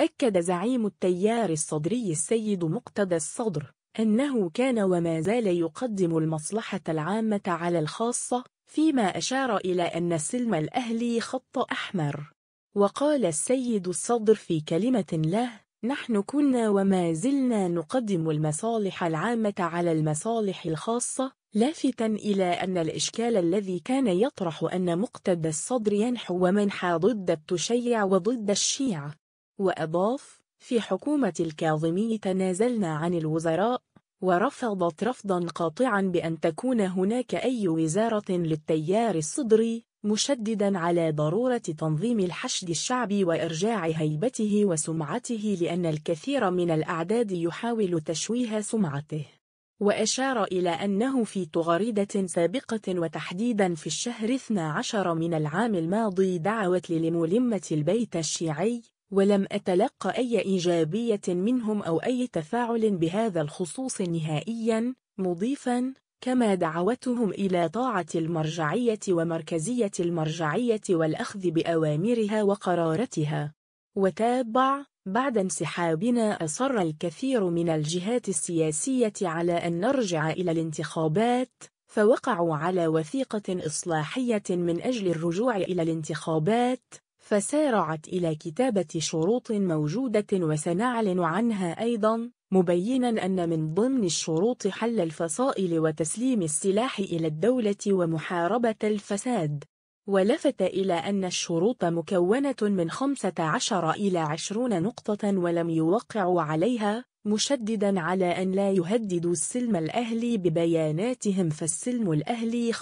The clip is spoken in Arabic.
أكد زعيم التيار الصدري السيد مقتدى الصدر أنه كان وما زال يقدم المصلحة العامة على الخاصة فيما أشار إلى أن السلم الأهلي خط أحمر وقال السيد الصدر في كلمة له نحن كنا وما زلنا نقدم المصالح العامة على المصالح الخاصة لافتا إلى أن الإشكال الذي كان يطرح أن مقتدى الصدر ينحو ومنحى ضد التشيع وضد الشيعة وأضاف في حكومة الكاظمي تنازلنا عن الوزراء ورفضت رفضا قاطعا بأن تكون هناك أي وزارة للتيار الصدري مشددا على ضرورة تنظيم الحشد الشعبي وإرجاع هيبته وسمعته لأن الكثير من الأعداد يحاول تشويه سمعته وأشار إلى أنه في تغريدة سابقة وتحديدا في الشهر 12 من العام الماضي دعوت للملمة البيت الشيعي ولم أتلق أي إيجابية منهم أو أي تفاعل بهذا الخصوص نهائيا مضيفا كما دعوتهم إلى طاعة المرجعية ومركزية المرجعية والأخذ بأوامرها وقرارتها وتابع بعد انسحابنا أصر الكثير من الجهات السياسية على أن نرجع إلى الانتخابات فوقعوا على وثيقة إصلاحية من أجل الرجوع إلى الانتخابات فسارعت إلى كتابة شروط موجودة وسنعلن عنها أيضا مبينا أن من ضمن الشروط حل الفصائل وتسليم السلاح إلى الدولة ومحاربة الفساد ولفت إلى أن الشروط مكونة من 15 إلى 20 نقطة ولم يوقعوا عليها مشددا على أن لا يهددوا السلم الأهلي ببياناتهم فالسلم الأهلي